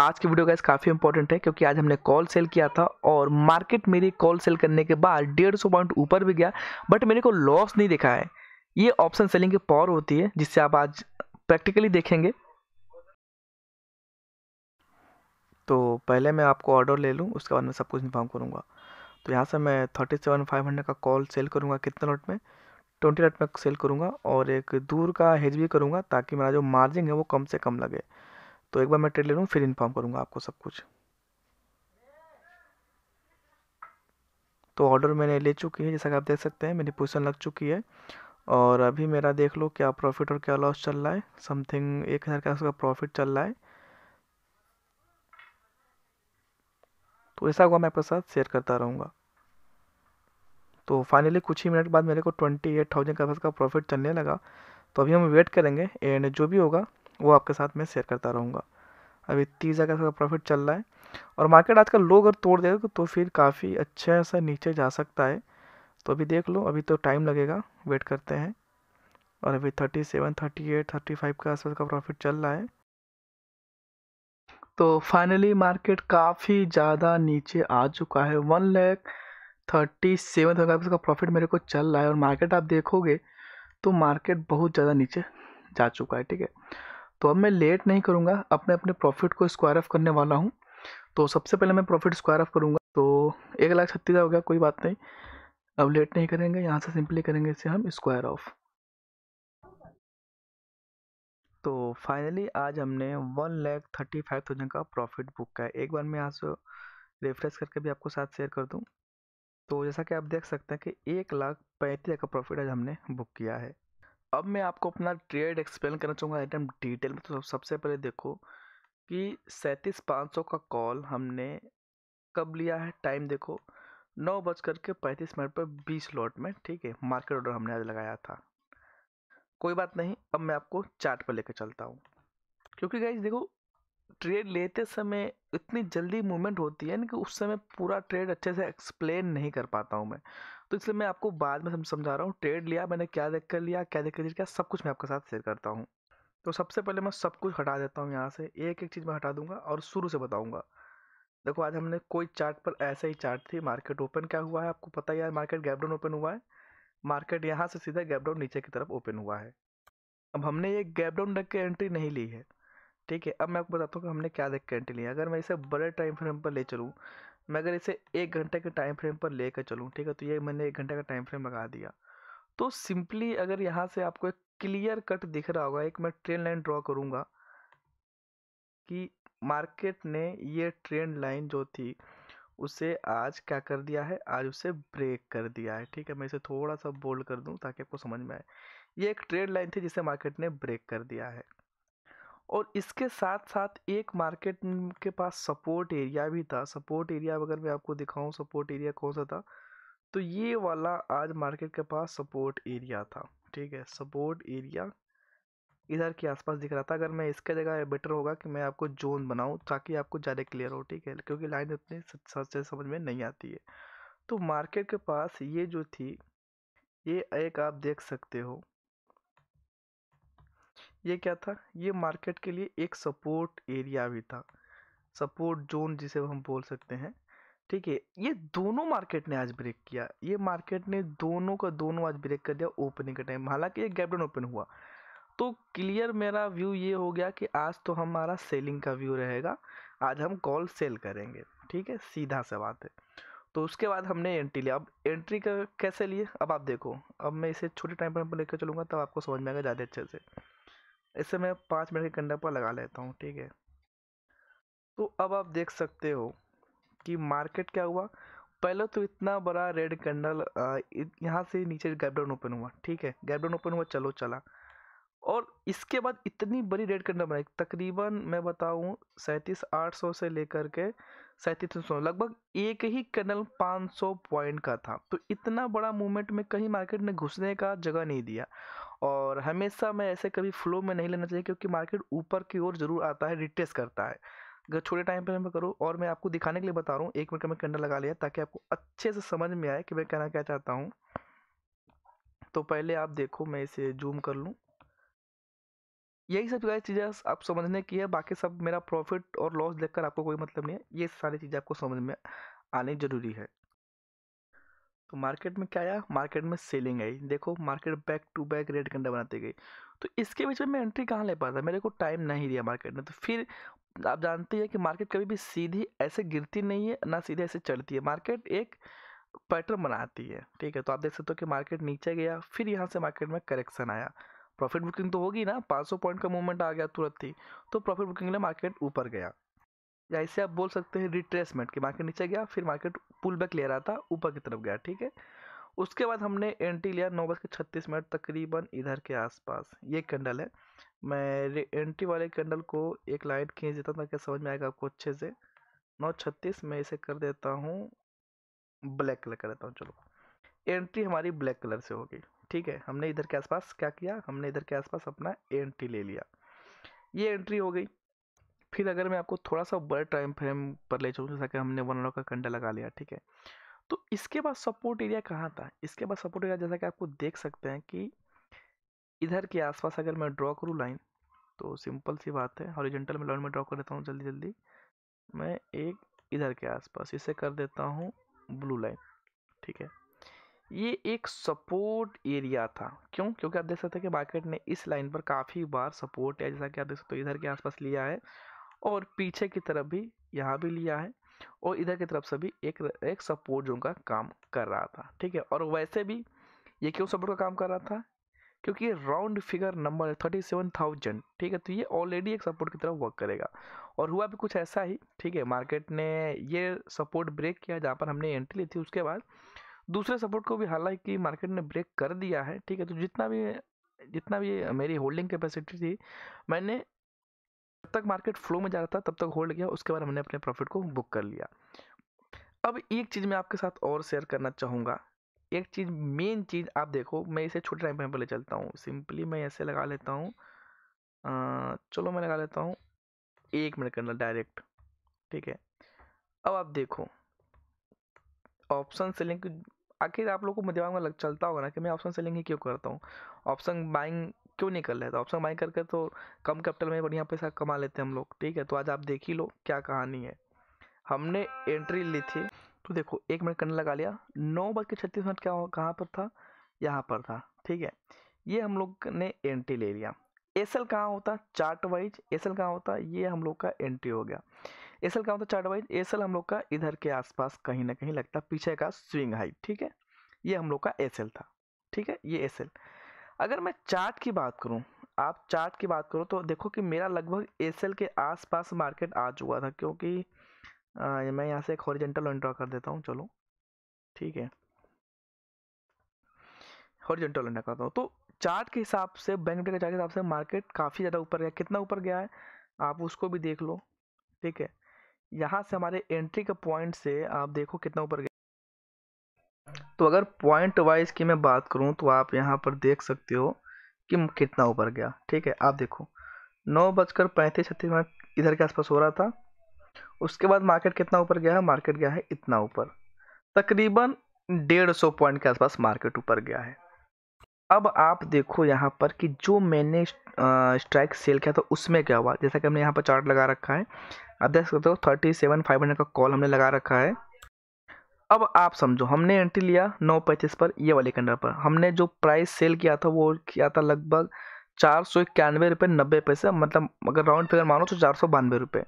आज की video gas काफ़ी इंपॉर्टेंट है क्योंकि आज हमने कॉल सेल किया था और मार्केट मेरी कॉल सेल करने के बाद डेढ़ सौ पॉइंट ऊपर भी गया बट मेरे को लॉस नहीं दिखा है ये ऑप्शन सेलिंग की पावर होती है जिससे आप आज प्रैक्टिकली देखेंगे तो पहले मैं आपको ऑर्डर ले लूँ उसके बाद मैं सब कुछ इन्फॉर्म करूँगा तो यहाँ से मैं थर्टी सेवन फाइव हंड्रेड का कॉल सेल करूँगा कितने लॉट में ट्वेंटी लॉट में सेल करूँगा और एक दूर का हेज भी करूँगा ताकि मेरा जो मार्जिन है वो कम से कम लगे तो एक बार मैं ट्रेड ले लूँ फिर इन्फॉर्म करूँगा आपको सब कुछ तो ऑर्डर मैंने ले चुकी है जैसा कि आप देख सकते हैं मेरी पोजिशन लग चुकी है और अभी मेरा देख लो क्या प्रॉफिट और क्या लॉस चल रहा है समथिंग एक हज़ार के आसपास प्रॉफिट चल रहा है तो ऐसा हुआ मैं आपके साथ शेयर करता रहूँगा तो फाइनली कुछ ही मिनट बाद मेरे को ट्वेंटी एट थाउजेंड के का प्रॉफिट चलने लगा तो अभी हम वेट करेंगे एंड जो भी होगा वो आपके साथ मैं शेयर करता रहूँगा अभी तीस हज़ार का प्रॉफिट चल रहा है और मार्केट आजकल लो अगर तोड़ देगा तो फिर काफ़ी अच्छा ऐसा नीचे जा सकता है तो अभी देख लो अभी तो टाइम लगेगा वेट करते हैं और अभी thirty seven thirty eight thirty five का आसपास का प्रॉफिट चल रहा है तो फाइनली मार्केट काफ़ी ज़्यादा नीचे आ चुका है one lakh thirty seven thousand का प्रॉफिट मेरे को चल रहा है और मार्केट आप देखोगे तो मार्केट बहुत ज़्यादा नीचे जा चुका है ठीक है तो अब मैं लेट नहीं करूँगा अब मैं अपने प्रॉफिट को स्क्वायर ऑफ करने वाला हूँ तो सबसे पहले मैं प्रॉफिट स्क्वायर ऑफ करूँगा तो एक लाख छत्तीस हो गया कोई बात नहीं अब लेट नहीं करेंगे यहाँ से सिंपली करेंगे इसे हम स्क्वायर ऑफ तो फाइनली आज हमने one lakh thirty five thousand का प्रॉफिट बुक किया एक बार मैं यहाँ से रिफ्रेश करके भी आपको साथ शेयर कर दूँ तो जैसा कि आप देख सकते हैं कि एक लाख पैंतीस का प्रॉफिट आज हमने बुक किया है अब मैं आपको अपना ट्रेड एक्सप्लेन करना चाहूँगा एकदम डिटेल में तो सबसे पहले देखो कि सैंतीस पाँच सौ का कॉल हमने कब लिया है टाइम देखो नौ बज करके पैंतीस मिनट पर बीस लॉट में ठीक है मार्केट ऑर्डर हमने आज लगाया था कोई बात नहीं अब मैं आपको चार्ट पर लेकर चलता हूँ क्योंकि गाइज देखो ट्रेड लेते समय इतनी जल्दी मूवमेंट होती है ना कि उस समय पूरा ट्रेड अच्छे से एक्सप्लेन नहीं कर पाता हूँ मैं तो इसलिए मैं आपको बाद में समझा रहा हूँ ट्रेड लिया मैंने क्या देख कर लिया क्या देख कर लिया सब कुछ मैं आपके साथ शेयर करता हूँ तो सबसे पहले मैं सब कुछ हटा देता हूँ यहाँ से एक एक चीज़ मैं हटा दूंगा और शुरू से बताऊँगा देखो आज हमने कोई चार्ट पर ऐसा ही चार्ट थी मार्केट ओपन क्या हुआ है आपको पता ही है मार्केट गैपडाउन ओपन हुआ है मार्केट यहाँ से सीधा गैपडाउन नीचे की तरफ ओपन हुआ है अब हमने ये गैपडाउन रख के एंट्री नहीं ली है ठीक है अब मैं आपको बताता हूँ कि हमने क्या देख के एंट्री है अगर मैं इसे बड़े टाइम फ्रेम पर ले चलूँ मैं अगर इसे एक घंटे के टाइम फ्रेम पर लेकर चलूँ ठीक है तो ये मैंने एक घंटे का टाइम फ्रेम लगा दिया तो सिंपली अगर यहाँ से आपको एक क्लियर कट दिख रहा होगा एक मैं ट्रेन लाइन ड्रॉ करूँगा कि मार्केट ने ये ट्रेन लाइन जो थी उसे आज क्या कर दिया है आज उसे ब्रेक कर दिया है ठीक है मैं इसे थोड़ा सा बोल्ड कर दूँ ताकि आपको समझ में आए ये एक ट्रेन लाइन थी जिसे मार्केट ने ब्रेक कर दिया है और इसके साथ साथ एक मार्केट के पास सपोर्ट एरिया भी था सपोर्ट एरिया अगर मैं आपको दिखाऊं सपोर्ट एरिया कौन सा था तो ये वाला आज मार्केट के पास सपोर्ट एरिया था ठीक है सपोर्ट एरिया इधर के आसपास दिख रहा था अगर मैं इसके जगह बेटर होगा कि मैं आपको जोन बनाऊँ ताकि आपको ज़्यादा क्लियर हो ठीक है क्योंकि लाइन उतनी सच समझ में नहीं आती है तो मार्केट के पास ये जो थी ये एक आप देख सकते हो ये क्या था ये मार्केट के लिए एक सपोर्ट एरिया भी था सपोर्ट जोन जिसे हम बोल सकते हैं ठीक है ये दोनों मार्केट ने आज ब्रेक किया ये मार्केट ने दोनों का दोनों आज ब्रेक कर दिया ओपनिंग का टाइम हालांकि ये गैप डाउन ओपन हुआ तो क्लियर मेरा व्यू ये हो गया कि आज तो हमारा सेलिंग का व्यू रहेगा आज हम कॉल सेल करेंगे ठीक है सीधा सा बात है तो उसके बाद हमने एंट्री लिया अब एंट्री का कैसे लिए अब आप देखो अब मैं इसे छोटे टाइम पर लेकर चलूँगा तब आपको समझ में आएगा ज़्यादा अच्छे से इसे मैं पाँच मिनट के कंडे पर लगा लेता हूँ ठीक है तो अब आप देख सकते हो कि मार्केट क्या हुआ पहले तो इतना बड़ा रेड कैंडल यहाँ से नीचे गैपडाउन ओपन हुआ ठीक है गैपडाउन ओपन हुआ चलो चला और इसके बाद इतनी बड़ी रेड कैंडल बनाई तकरीबन मैं बताऊँ सैंतीस आठ सौ से लेकर के सैंतीस सौ लगभग एक ही कैंडल पाँच सौ पॉइंट का था तो इतना बड़ा मूवमेंट में कहीं मार्केट ने घुसने का जगह नहीं दिया और हमेशा मैं ऐसे कभी फ्लो में नहीं लेना चाहिए क्योंकि मार्केट ऊपर की ओर जरूर आता है रिटेस करता है अगर छोटे टाइम पर मैं करूँ और मैं आपको दिखाने के लिए बता रहा हूँ एक मिनट का मैं कैंडल लगा लिया ताकि आपको अच्छे से समझ में आए कि मैं कहना क्या चाहता हूँ तो पहले आप देखो मैं इसे जूम कर लूँ यही सब चीज़ें आप समझने की है बाकी सब मेरा प्रॉफिट और लॉस देखकर आपको कोई मतलब नहीं है ये सारी चीज़ें आपको समझ में आनी ज़रूरी है तो मार्केट में क्या आया मार्केट में सेलिंग आई देखो market back to back red candle बनाती गई तो इसके बीच में मैं एंट्री कहाँ ले पा था मेरे को टाइम नहीं दिया मार्केट ने तो फिर आप जानते हैं कि मार्केट कभी भी सीधी ऐसे गिरती नहीं है ना सीधे ऐसे चढ़ती है मार्केट एक पैटर्न बनाती है ठीक है तो आप देख सकते हो कि मार्केट नीचे गया फिर यहाँ से मार्केट में करेक्शन आया प्रॉफिट बुकिंग तो होगी ना 500 पॉइंट का मूवमेंट आ गया तुरंत ही तो प्रॉफिट बुकिंग ने मार्केट ऊपर गया या इसे आप बोल सकते हैं रिट्रेसमेंट कि मार्केट नीचे गया फिर मार्केट पुल बैक ले रहा था ऊपर की तरफ गया ठीक है उसके बाद हमने एंट्री लिया नौ बज के छत्तीस मिनट तकरीबन इधर के आसपास ये कैंडल है मैं एंट्री वाले कैंडल को एक लाइट खींच देता हूँ ताकि समझ में आएगा आपको अच्छे से नौ छत्तीस मैं इसे कर देता हूँ ब्लैक कलर कर देता हूँ चलो एंट्री हमारी ब्लैक कलर से होगी ठीक है हमने इधर के आसपास क्या किया हमने इधर के आसपास अपना एंट्री ले लिया ये एंट्री हो गई फिर अगर मैं आपको थोड़ा सा बड़े टाइम फ्रेम पर ले चलूँ जैसा कि हमने वन आवर का कंडा लगा लिया ठीक है तो इसके बाद सपोर्ट एरिया कहाँ था इसके बाद सपोर्ट एरिया जैसा कि आपको देख सकते हैं कि इधर के आसपास अगर मैं ड्रॉ करूँ लाइन तो सिंपल सी बात है हॉरिजेंटल में लाइन में ड्रॉ कर देता हूँ जल्दी जल्दी मैं एक इधर के आसपास इसे कर देता हूँ ब्लू लाइन ठीक है ये एक सपोर्ट एरिया था क्यों क्योंकि आप देख सकते हैं कि मार्केट ने इस लाइन पर काफ़ी बार सपोर्ट है जैसा कि आप देख सकते हो इधर के आसपास लिया है और पीछे की तरफ भी यहाँ भी लिया है और इधर की तरफ से भी एक एक सपोर्ट जोन का काम कर रहा था ठीक है और वैसे भी ये क्यों सपोर्ट का काम कर रहा था क्योंकि round figure number thirty seven thousand ठीक है तो ये ऑलरेडी एक सपोर्ट की तरफ वर्क करेगा और हुआ भी कुछ ऐसा ही ठीक है मार्केट ने ये सपोर्ट ब्रेक किया जहाँ पर हमने एंट्री ली थी उसके बाद दूसरे सपोर्ट को भी हालांकि मार्केट ने ब्रेक कर दिया है ठीक है तो जितना भी जितना भी मेरी होल्डिंग कैपेसिटी थी मैंने तक मार्केट फ्लो में जा रहा था तब तक होल्ड किया उसके बाद हमने अपने प्रॉफिट को बुक कर लिया अब एक चीज़ मैं आपके साथ और शेयर करना चाहूँगा एक चीज़ मेन चीज़ आप देखो मैं इसे छोटे टाइम पर पहले चलता हूँ सिंपली मैं ऐसे लगा लेता हूँ चलो मैं लगा लेता हूँ एक मिनट करना डायरेक्ट ठीक है अब आप देखो ऑप्शन सेलिंग आखिर आप लोगों को दिमाग में लग चलता होगा ना कि मैं ऑप्शन सेलिंग ही क्यों करता हूँ ऑप्शन बाइंग क्यों नहीं कर लेते ऑप्शन बाई कर कर तो कम कैपिटल में बढ़िया पैसा कमा लेते हैं हम लोग ठीक है तो आज आप देख ही लो क्या कहानी है हमने एंट्री ली थी तो देखो एक मिनट कन लगा लिया नौ बज के छत्तीस मिनट क्या कहाँ पर था यहाँ पर था ठीक है ये हम लोग ने एंट्री ले लिया एस एल कहाँ होता चार्ट वाइज एस एल कहाँ होता ये हम लोग का एंट्री हो गया एस एल कहाँ होता चार्ट वाइज एस एल हम लोग का इधर के आसपास कहीं ना कहीं लगता पीछे का स्विंग हाइट ठीक है ये हम लोग का एस एल था ठीक है ये एस एल अगर मैं चार्ट की बात करूँ आप चार्ट की बात करो तो देखो कि मेरा लगभग एस के आसपास मार्केट आ चुका था क्योंकि आ, मैं यहाँ से एक हॉरिजेंटल लाइन ड्रा कर देता हूँ चलो ठीक है हॉरिजेंटल लाइन करता हूँ तो चार्ट के हिसाब से बैंक के चार्ट के हिसाब से मार्केट काफ़ी ज़्यादा ऊपर गया कितना ऊपर गया है आप उसको भी देख लो ठीक है यहाँ से हमारे एंट्री के पॉइंट से आप देखो कितना ऊपर गया तो अगर पॉइंट वाइज की मैं बात करूँ तो आप यहाँ पर देख सकते हो कि कितना ऊपर गया ठीक है आप देखो नौ बजकर पैंतीस छत्तीस मिनट इधर के आसपास हो रहा था उसके बाद मार्केट कितना ऊपर गया है मार्केट गया है इतना ऊपर तकरीबन डेढ़ सौ पॉइंट के आसपास मार्केट ऊपर गया है अब आप देखो यहाँ पर कि जो मैंने स्ट्राइक सेल किया था उसमें क्या हुआ जैसा कि हमने यहाँ पर चार्ट लगा रखा है आप देख सकते हो थर्टी सेवन फाइव हंड्रेड का कॉल हमने लगा रखा है अब आप समझो हमने एंट्री लिया नौ पैंतीस पर ये वाले कैंडल पर हमने जो प्राइस सेल किया था वो किया था लगभग चार सौ इक्यानवे रुपये नब्बे पैसे मतलब अगर राउंड फिगर मानो तो चार सौ बानवे रुपये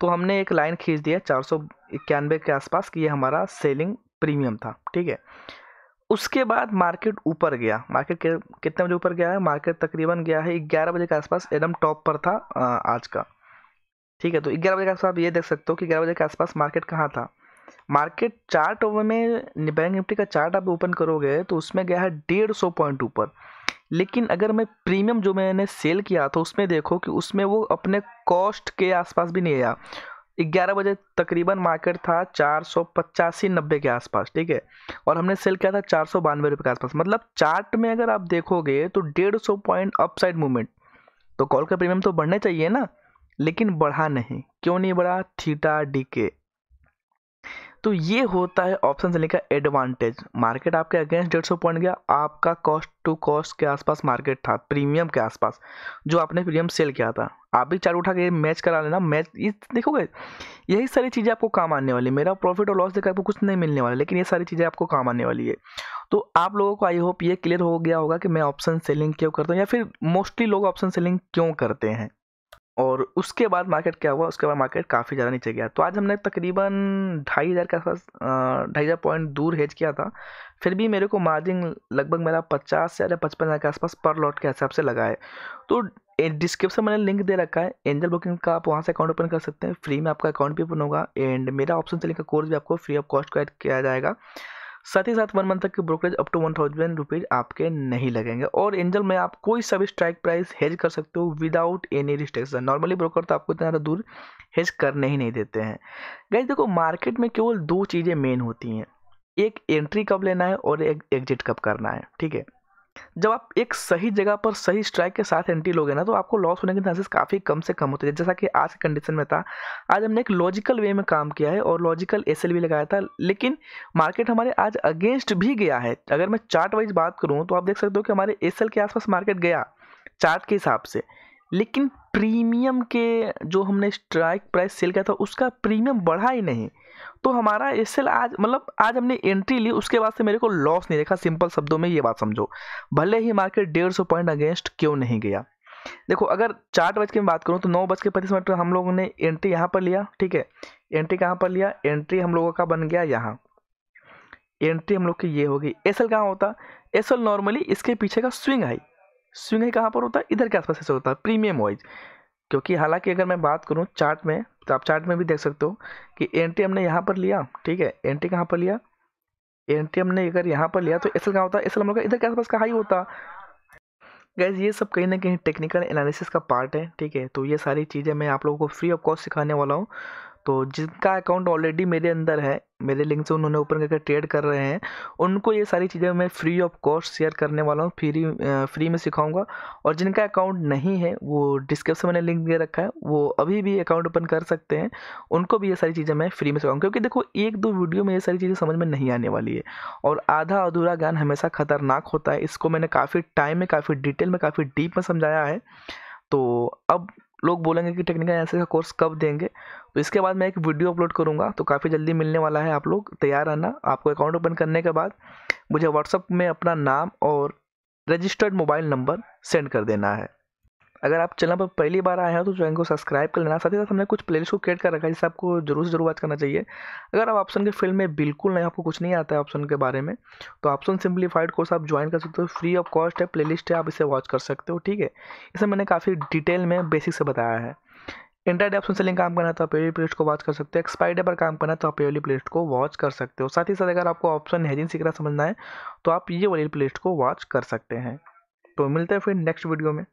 तो हमने एक लाइन खींच दिया चार सौ इक्यानवे के आसपास कि ये हमारा सेलिंग प्रीमियम था ठीक है उसके बाद मार्केट ऊपर गया मार्केट के, कितने बजे ऊपर गया है मार्केट तकरीबन गया है ग्यारह बजे के आसपास एकदम टॉप पर था आज का ठीक है तो ग्यारह बजे के आसपास आप ये देख सकते हो कि ग्यारह बजे के आसपास मार्केट कहाँ था मार्केट चार्ट ओवर में बैंक निफ्टी का चार्ट आप ओपन करोगे तो उसमें गया है डेढ़ सौ पॉइंट ऊपर लेकिन अगर मैं प्रीमियम जो मैंने सेल किया था उसमें देखो कि उसमें वो अपने कॉस्ट के आसपास भी नहीं आया ग्यारह बजे तकरीबन मार्केट था चार सौ पचासी नब्बे के आसपास ठीक है और हमने सेल किया था चार सौ बानवे रुपये के आसपास मतलब चार्ट में अगर आप देखोगे तो डेढ़ सौ पॉइंट अपसाइड मूवमेंट तो कॉल का प्रीमियम तो बढ़ना चाहिए ना लेकिन बढ़ा नहीं क्यों नहीं बढ़ा थीटा डी के तो ये होता है ऑप्शन सेलिंग का एडवांटेज मार्केट आपके अगेंस्ट डेढ़ सौ पॉइंट गया आपका कॉस्ट टू कॉस्ट के आसपास मार्केट था प्रीमियम के आसपास जो आपने प्रीमियम सेल किया था आप भी चार उठा के मैच करा लेना मैच ये देखोगे यही सारी चीज़ें आपको काम आने वाली मेरा प्रॉफिट और लॉस देखकर आपको कुछ नहीं मिलने वाला लेकिन ये सारी चीज़ें आपको काम आने वाली है तो आप लोगों को आई होप ये क्लियर हो गया होगा कि मैं ऑप्शन सेलिंग क्यों करता हूँ या फिर मोस्टली लोग ऑप्शन सेलिंग क्यों करते हैं और उसके बाद मार्केट क्या हुआ उसके बाद मार्केट काफ़ी ज़्यादा नीचे गया तो आज हमने तकरीबन ढाई हज़ार के आसपास ढाई हज़ार पॉइंट दूर हेज किया था फिर भी मेरे को मार्जिन लगभग मेरा पचास या पचपन हज़ार के आसपास पर लॉट के हिसाब से लगा है तो डिस्क्रिप्शन मैंने लिंक दे रखा है एंजल बुकिंग का आप वहाँ से अकाउंट ओपन कर सकते हैं फ्री में आपका अकाउंट भी ओपन होगा एंड मेरा ऑप्शन से का कोर्स भी आपको फ्री ऑफ कॉस्ट को ऐड किया जाएगा साथ ही साथ वन मंथ तक के brokerage up to one thousand rupees आपके नहीं लगेंगे और एंजल में आप कोई सभी स्ट्राइक प्राइस हेज कर सकते हो without any restriction normally broker तो आपको इतना दूर हेज करने ही नहीं देते हैं गैस देखो मार्केट में केवल दो चीज़ें मेन होती हैं एक एंट्री कब लेना है और एक एग्जिट कब करना है ठीक है जब आप एक सही जगह पर सही स्ट्राइक के साथ एंट्री लोगे ना तो आपको लॉस होने के चांसेस काफ़ी कम से कम होते हैं जैसा कि आज की कंडीशन में था आज हमने एक लॉजिकल वे में काम किया है और लॉजिकल एस लगाया था लेकिन मार्केट हमारे आज अगेंस्ट भी गया है अगर मैं चार्ट वाइज बात करूँ तो आप देख सकते हो कि हमारे एस के आसपास मार्केट गया चार्ट के हिसाब से लेकिन प्रीमियम के जो हमने स्ट्राइक प्राइस सेल किया था उसका प्रीमियम बढ़ा ही नहीं तो हमारा एस आज मतलब आज हमने एंट्री ली उसके बाद से मेरे को लॉस नहीं देखा सिंपल शब्दों में ये बात समझो भले ही मार्केट डेढ़ सौ पॉइंट अगेंस्ट क्यों नहीं गया देखो अगर चार बज के मैं बात करूँ तो नौ बज के पच्चीस मिनट हम लोगों ने एंट्री यहाँ पर लिया ठीक है एंट्री कहाँ पर लिया एंट्री हम लोगों का बन गया यहाँ एंट्री हम लोग की ये होगी एस एल कहाँ होता एस एल नॉर्मली इसके पीछे का स्विंग हाई स्विंग कहाँ पर होता है इधर के आसपास ऐसा होता है प्रीमियम वाइज क्योंकि हालांकि अगर मैं बात करूँ चार्ट में तो आप चार्ट में भी देख सकते हो कि एन टी हमने यहाँ पर लिया ठीक है एन टी कहाँ पर लिया एन टी हमने अगर यहाँ पर लिया तो एसल कहाँ होता है एस एल हम लोग इधर के आसपास का हाई होता गैस ये सब कहीं ना कहीं टेक्निकल एनालिसिस का पार्ट है ठीक है तो ये सारी चीज़ें मैं आप लोगों को फ्री ऑफ कॉस्ट सिखाने वाला हूँ तो जिनका अकाउंट ऑलरेडी मेरे अंदर है मेरे लिंक से उन्होंने ओपन करके ट्रेड कर रहे हैं उनको ये सारी चीज़ें मैं फ्री ऑफ कॉस्ट शेयर करने वाला हूँ फ्री फ्री में सिखाऊंगा और जिनका अकाउंट नहीं है वो डिस्क्रिप्शन मैंने लिंक दे रखा है वो अभी भी अकाउंट ओपन कर सकते हैं उनको भी ये सारी चीज़ें मैं फ्री में सिखाऊंगा क्योंकि देखो एक दो वीडियो में ये सारी चीज़ें समझ में नहीं आने वाली है और आधा अधूरा ज्ञान हमेशा खतरनाक होता है इसको मैंने काफ़ी टाइम में काफ़ी डिटेल में काफ़ी डीप में समझाया है तो अब लोग बोलेंगे कि टेक्निकल एनालिसिस का कोर्स कब देंगे तो इसके बाद मैं एक वीडियो अपलोड करूँगा तो काफ़ी जल्दी मिलने वाला है आप लोग तैयार रहना आपको अकाउंट ओपन करने के बाद मुझे व्हाट्सअप में अपना नाम और रजिस्टर्ड मोबाइल नंबर सेंड कर देना है अगर आप चैनल पर पहली बार आए हैं तो चैनल को सब्सक्राइब कर लेना साथ ही साथ हमने कुछ प्लेलिस्ट को क्रिएट कर रखा है जिसे आपको जरूर से जरूर वॉच करना चाहिए अगर आप ऑप्शन के फील्ड में बिल्कुल नहीं आपको कुछ नहीं आता है ऑप्शन के बारे में तो ऑप्शन सिंप्लीफाइड कोर्स आप ज्वाइन कर सकते हो फ्री ऑफ कॉस्ट है प्ले है आप इसे वॉच कर सकते हो ठीक है इसे मैंने काफ़ी डिटेल में बेसिक से बताया है इंटरडे ऑप्शन से लिंक काम करना तो आप एवली प्लेट को वॉच कर सकते हो एक्सपायर डे पर काम करना तो आप एवली प्लेलिस्ट को वॉच कर सकते हो साथ ही साथ अगर आपको ऑप्शन हेजिंग सीखना समझना है तो आप ये वाली प्लेलिस्ट को वॉच कर सकते हैं तो मिलते हैं फिर नेक्स्ट वीडियो में